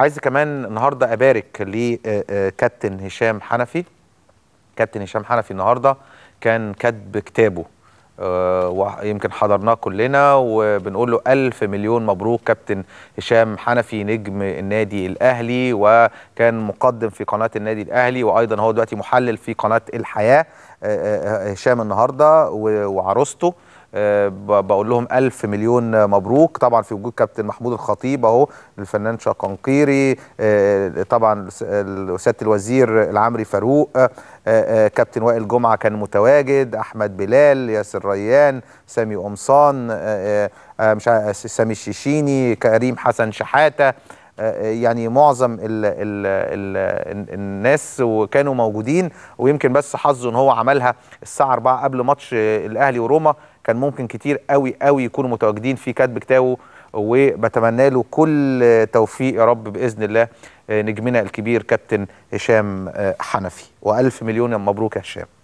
عايز كمان النهارده ابارك لكابتن آه، آه، هشام حنفي كابتن هشام حنفي النهارده كان كاتب كتابه آه، ويمكن حضرناه كلنا وبنقول له ألف مليون مبروك كابتن هشام حنفي نجم النادي الأهلي وكان مقدم في قناة النادي الأهلي وأيضا هو دلوقتي محلل في قناة الحياة هشام النهاردة وعروسته بقول لهم ألف مليون مبروك طبعا في وجود كابتن محمود الخطيب اهو الفنان شقنقيري آه، آه، طبعا سياده الوزير العمري فاروق آه، كابتن وائل جمعه كان متواجد احمد بلال ياسر ريان سامي قمصان مش سامي الشيشيني كريم حسن شحاته آه، آه، يعني معظم الـ الـ الـ الناس وكانوا موجودين ويمكن بس حظه ان هو عملها الساعه 4 قبل ماتش آه، الاهلي وروما كان ممكن كتير قوي قوي يكونوا متواجدين في كاتب كتابه وبتمنى له كل توفيق يا رب باذن الله نجمنا الكبير كابتن هشام حنفي والف مليون مبروك يا هشام